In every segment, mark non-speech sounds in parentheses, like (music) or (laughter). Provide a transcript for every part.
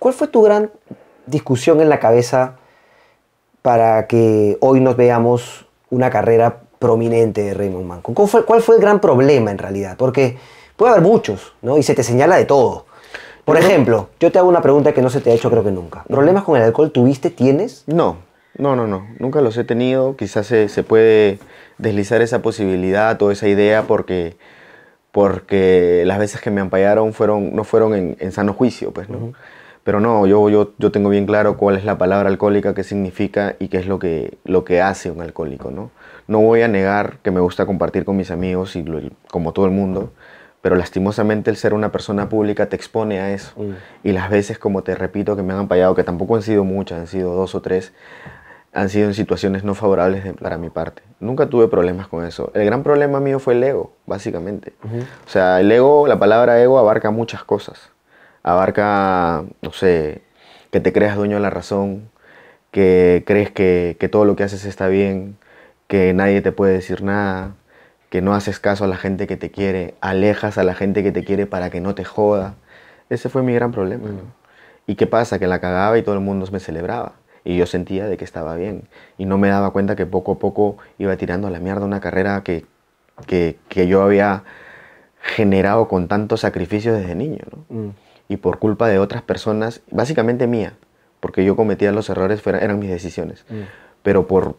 ¿Cuál fue tu gran discusión en la cabeza para que hoy nos veamos una carrera prominente de Raymond Manco? ¿Cuál fue, el gran problema en realidad? Porque puede haber muchos, ¿no? Y se te señala de todo. Por ejemplo, yo te hago una pregunta que no se te ha hecho creo que nunca. ¿Problemas con el alcohol tuviste, tienes? No, no, no, no. Nunca los he tenido. Quizás se, puede deslizar esa posibilidad o esa idea porque porque las veces que me ampallaron fueron, no fueron en, sano juicio, pues, ¿no? Pero no, yo, yo, tengo bien claro cuál es la palabra alcohólica, qué significa y qué es lo que, lo que hace un alcohólico, ¿no? No voy a negar que me gusta compartir con mis amigos y como todo el mundo, pero lastimosamente el ser una persona pública te expone a eso. Mm. Y las veces, como te repito, que me han apallado, que tampoco han sido muchas, han sido dos o tres, han sido en situaciones no favorables para mi parte. Nunca tuve problemas con eso. El gran problema mío fue el ego, básicamente. O sea, el ego, la palabra ego abarca muchas cosas abarca, no sé, que te creas dueño de la razón, que crees que, todo lo que haces está bien, que nadie te puede decir nada, que no haces caso a la gente que te quiere, alejas a la gente que te quiere para que no te joda. Ese fue mi gran problema. ¿Y qué pasa? Que la cagaba y todo el mundo me celebraba. Y yo sentía de que estaba bien. Y no me daba cuenta que poco a poco iba tirando a la mierda una carrera que, que, yo había generado con tantos sacrificios desde niño. ¿no? Mm y por culpa de otras personas, básicamente mía, porque yo cometía los errores, eran mis decisiones. Mm. Pero por,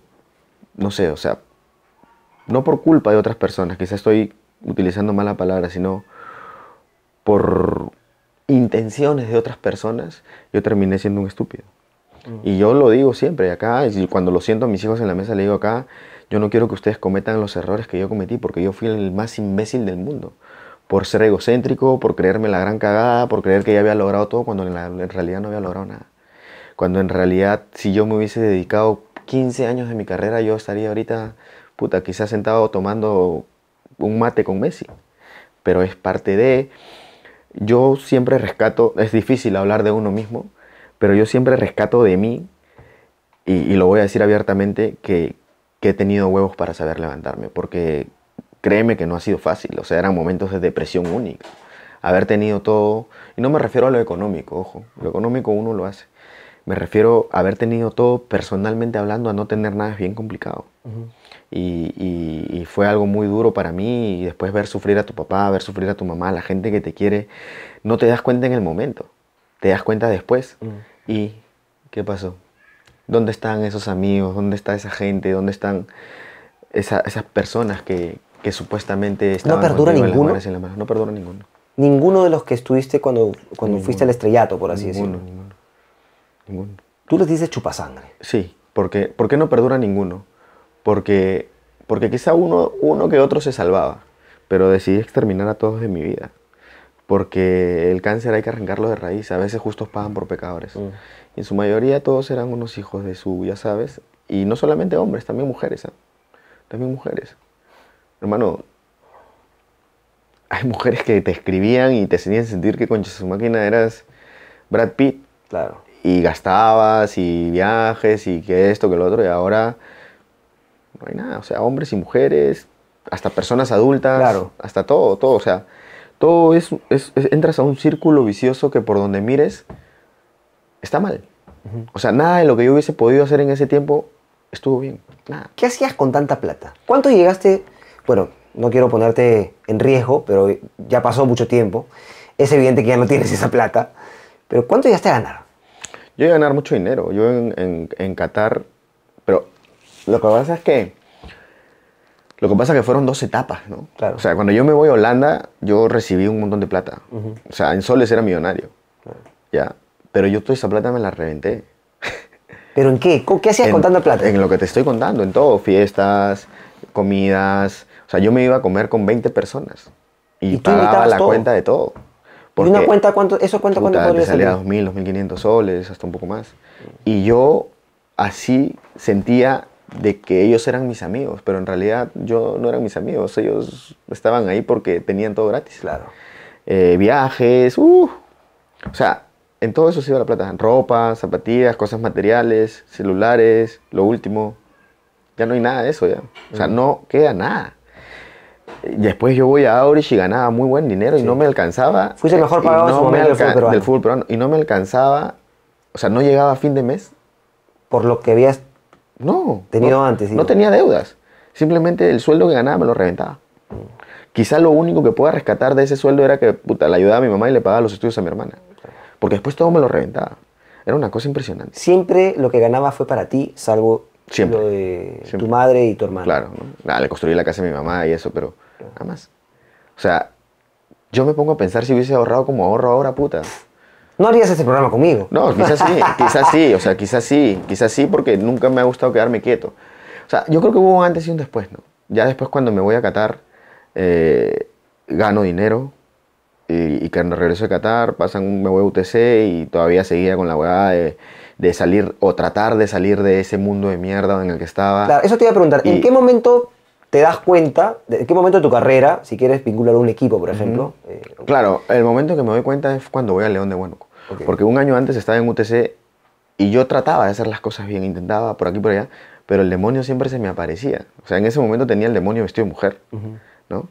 no sé, o sea, no por culpa de otras personas, quizás estoy utilizando mala palabra, sino por intenciones de otras personas, yo terminé siendo un estúpido. Mm. Y yo lo digo siempre acá, y cuando lo siento a mis hijos en la mesa, le digo acá, yo no quiero que ustedes cometan los errores que yo cometí, porque yo fui el más imbécil del mundo por ser egocéntrico, por creerme la gran cagada, por creer que ya había logrado todo cuando en, realidad no había logrado nada. Cuando en realidad si yo me hubiese dedicado 15 años de mi carrera, yo estaría ahorita, puta, quizás sentado tomando un mate con Messi. Pero es parte de... Yo siempre rescato, es difícil hablar de uno mismo, pero yo siempre rescato de mí, y, lo voy a decir abiertamente, que, que he tenido huevos para saber levantarme, porque Créeme que no ha sido fácil, o sea, eran momentos de depresión única. Haber tenido todo, y no me refiero a lo económico, ojo, lo económico uno lo hace. Me refiero a haber tenido todo personalmente hablando, a no tener nada es bien complicado. y, fue algo muy duro para mí, y después ver sufrir a tu papá, ver sufrir a tu mamá, la gente que te quiere, no te das cuenta en el momento, te das cuenta después. ¿Y qué pasó? ¿Dónde están esos amigos? ¿Dónde está esa gente? ¿Dónde están esas personas que, que supuestamente estaban no perdura ninguno en la no perdura ninguno ninguno de los que estuviste cuando cuando fuiste al estrellato por así decirlo ninguno ninguno tú les dices chupasangre sí porque por qué no perdura ninguno porque porque quizá uno uno que otro se salvaba pero decidí exterminar a todos de mi vida porque el cáncer hay que arrancarlo de raíz a veces justos pagan por pecadores mm. y en su mayoría todos eran unos hijos de su ya sabes y no solamente hombres también mujeres ¿eh? también mujeres hermano, hay mujeres que te escribían y te hacían sentir que con su máquina eras Brad Pitt. Claro. Y gastabas y viajes y que esto, que lo otro, y ahora no hay nada. O sea, hombres y mujeres, hasta personas adultas, claro. hasta todo, todo. O sea, todo es, entras a un círculo vicioso que por donde mires está mal. O sea, nada de lo que yo hubiese podido hacer en ese tiempo estuvo bien. Nada. ¿Qué hacías con tanta plata? ¿Cuánto llegaste bueno, no quiero ponerte en riesgo, pero ya pasó mucho tiempo, es evidente que ya no tienes esa plata, pero ¿cuánto ya te ganaron? Yo he a ganar mucho dinero, yo en, Qatar, pero lo que pasa es que... Lo que pasa es que fueron dos etapas, ¿no? Claro. O sea, cuando yo me voy a Holanda, yo recibí un montón de plata. O sea, en soles era millonario. Ya. Pero yo toda esa plata me la reventé. ¿Pero en qué? ¿Qué hacías contando plata? En lo que te estoy contando, en todo. Fiestas, comidas, o sea, yo me iba a comer con 20 personas y, pagaba la cuenta de todo. ¿Y una cuenta cuánto, eso cuenta cuánto podría salir? salía 2.000, 2.500 soles, hasta un poco más. Y yo así sentía de que ellos eran mis amigos, pero en realidad yo no eran mis amigos, ellos estaban ahí porque tenían todo gratis. Claro. Eh, viajes, uff. Uh. o sea, en todo eso se iba la plata, ropa, zapatillas, cosas materiales, celulares, lo último. Ya no hay nada de eso ya. O sea, no queda nada. Después yo voy a Aurich y ganaba muy buen dinero y no me alcanzaba. Fuiste el mejor pagado del fútbol, Y no me alcanzaba, o sea, no llegaba a fin de mes. Por lo que habías no, tenido antes. No tenía deudas. Simplemente el sueldo que ganaba me lo reventaba. Mm. Quizá lo único que pueda rescatar de ese sueldo era que puta, le ayudaba a mi mamá y le pagaba los estudios a mi hermana. Porque después todo me lo reventaba. Era una cosa impresionante. Siempre lo que ganaba fue para ti, salvo Siempre. de tu madre y tu hermano. Claro, le construí la casa a mi mamá y eso, pero nada más. O sea, yo me pongo a pensar si hubiese ahorrado como ahorro ahora, puta. No harías ese programa conmigo. No, quizás sí, (laughs) quizás sí, o sea, quizás sí, quizás sí, porque nunca me ha gustado quedarme quieto. O sea, yo creo que hubo un antes y un después, ¿no? Ya después cuando me voy a Qatar, eh, gano dinero, y, que cuando regreso a Qatar, pasan me voy a UTC y todavía seguía con la hueá de de salir o tratar de salir de ese mundo de mierda en el que estaba. Claro, eso te iba a preguntar, ¿en qué momento te das cuenta, de qué momento de tu carrera, si quieres vincular un equipo, por ejemplo? Eh, claro, el momento que me doy cuenta es cuando voy al León de Huánuco. Porque un año antes estaba en UTC y yo trataba de hacer las cosas bien, intentaba por aquí por allá, pero el demonio siempre se me aparecía. O sea, en ese momento tenía el demonio vestido de mujer, ¿no?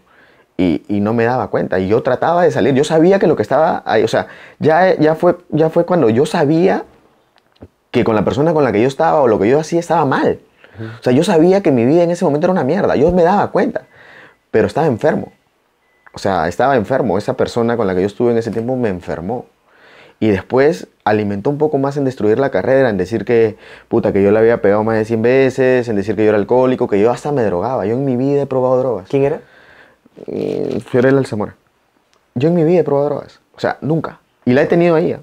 Y, no me daba cuenta. Y yo trataba de salir. Yo sabía que lo que estaba ahí, o sea, ya, ya, fue, ya fue cuando yo sabía que con la persona con la que yo estaba o lo que yo hacía estaba mal. O sea, yo sabía que mi vida en ese momento era una mierda, yo me daba cuenta, pero estaba enfermo. O sea, estaba enfermo, esa persona con la que yo estuve en ese tiempo me enfermó. Y después alimentó un poco más en destruir la carrera, en decir que, puta, que yo la había pegado más de 100 veces, en decir que yo era alcohólico, que yo hasta me drogaba. Yo en mi vida he probado drogas. ¿Quién era? Mm, Fiorella Alzamora. Yo en mi vida he probado drogas. O sea, nunca. Y la he tenido ahí. ¿ah?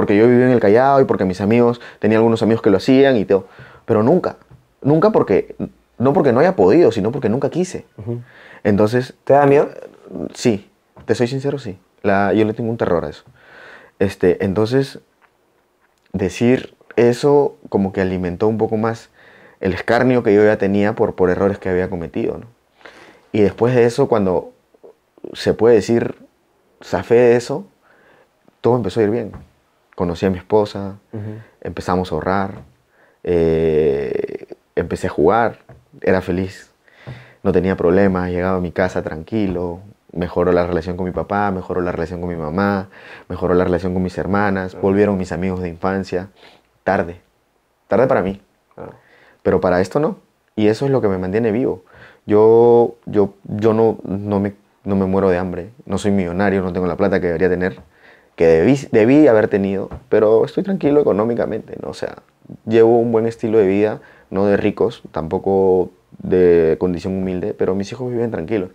porque yo vivía en el callado y porque mis amigos, tenía algunos amigos que lo hacían y todo. Pero nunca, nunca porque, no porque no haya podido, sino porque nunca quise. Entonces... ¿Te da miedo? Sí, te soy sincero, sí. La, yo le tengo un terror a eso. Este, entonces, decir eso como que alimentó un poco más el escarnio que yo ya tenía por, por errores que había cometido. ¿no? Y después de eso, cuando se puede decir, zafé de eso, todo empezó a ir bien conocí a mi esposa, empezamos a ahorrar, eh, empecé a jugar, era feliz, no tenía problemas, llegaba a mi casa tranquilo, mejoró la relación con mi papá, mejoró la relación con mi mamá, mejoró la relación con mis hermanas, volvieron mis amigos de infancia, tarde, tarde para mí, pero para esto no, y eso es lo que me mantiene vivo. Yo, yo, yo no, no, me, no me muero de hambre, no soy millonario, no tengo la plata que debería tener que debí, haber tenido, pero estoy tranquilo económicamente, ¿no? O sea, llevo un buen estilo de vida, no de ricos, tampoco de condición humilde, pero mis hijos viven tranquilos.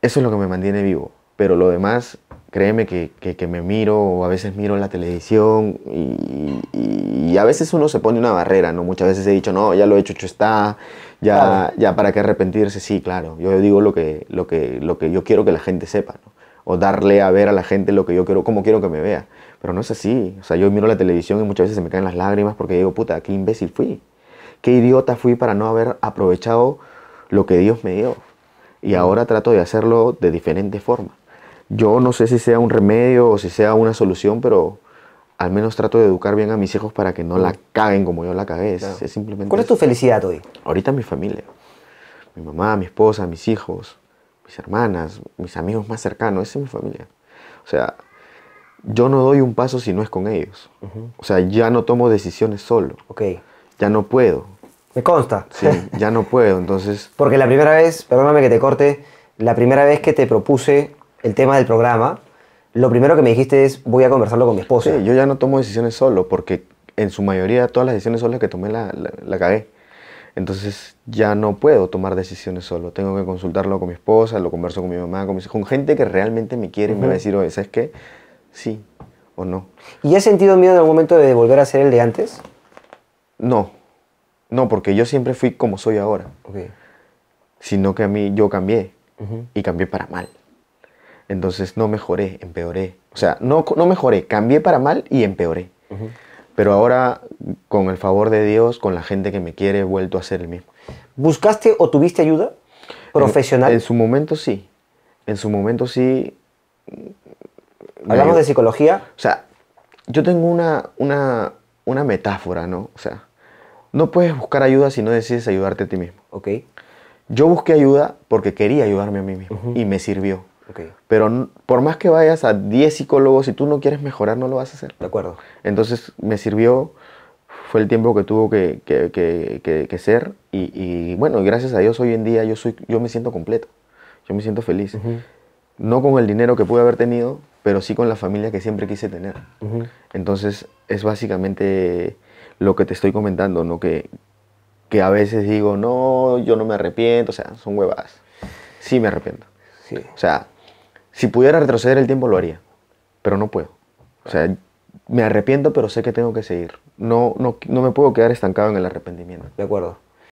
Eso es lo que me mantiene vivo, pero lo demás, créeme que, que, me miro, o a veces miro la televisión y, y, a veces uno se pone una barrera, ¿no? Muchas veces he dicho, no, ya lo he hecho, hecho está, ya, ya para qué arrepentirse, sí, claro, yo digo lo que, lo, que, lo que yo quiero que la gente sepa, ¿no? o darle a ver a la gente lo que yo quiero, cómo quiero que me vea. Pero no es así. O sea, yo miro la televisión y muchas veces se me caen las lágrimas porque digo, puta, qué imbécil fui. Qué idiota fui para no haber aprovechado lo que Dios me dio. Y ahora trato de hacerlo de diferente forma. Yo no sé si sea un remedio o si sea una solución, pero al menos trato de educar bien a mis hijos para que no la caguen como yo la cagué. Es, simplemente ¿Cuál es tu felicidad hoy? Ahorita mi familia. Mi mamá, mi esposa, mis hijos mis hermanas, mis amigos más cercanos, esa es mi familia. O sea, yo no doy un paso si no es con ellos. O sea, ya no tomo decisiones solo. Ok. Ya no puedo. Me consta. Sí, ya no puedo, entonces... (laughs) Porque la primera vez, perdóname que te corte, la primera vez que te propuse el tema del programa, lo primero que me dijiste es voy a conversarlo con mi esposa. Sí, yo ya no tomo decisiones solo, porque en su mayoría todas las decisiones las que tomé la, la, entonces ya no puedo tomar decisiones solo. Tengo que consultarlo con mi esposa, lo converso con mi mamá, con, gente que realmente me quiere y me va a decir, oye, ¿sabes qué? Sí o no. ¿Y has sentido miedo en algún momento de volver a ser el de antes? No. No, porque yo siempre fui como soy ahora. Sino que a mí yo cambié. Y cambié para mal. Entonces no mejoré, empeoré. O sea, no, no mejoré, cambié para mal y empeoré. Pero ahora, con el favor de Dios, con la gente que me quiere, he vuelto a ser el mismo. ¿Buscaste o tuviste ayuda profesional? En, su momento sí. En su momento sí. Hablamos de psicología. O sea, yo tengo una, una, metáfora, ¿no? O sea, no puedes buscar ayuda si no decides ayudarte a ti mismo. Ok. Yo busqué ayuda porque quería ayudarme a mí mismo y me sirvió. Pero por más que vayas a 10 psicólogos, si tú no quieres mejorar, no lo vas a hacer. De acuerdo. Entonces me sirvió, fue el tiempo que tuvo que, que, que, ser y, y, bueno, gracias a Dios hoy en día yo, soy, yo me siento completo, yo me siento feliz. No con el dinero que pude haber tenido, pero sí con la familia que siempre quise tener. Entonces es básicamente lo que te estoy comentando, ¿no? Que, que a veces digo, no, yo no me arrepiento, o sea, son huevas. Sí me arrepiento. Sí. O sea, si pudiera retroceder el tiempo lo haría, pero no puedo. O sea, me arrepiento, pero sé que tengo que seguir. No, no, no me puedo quedar estancado en el arrepentimiento. De acuerdo.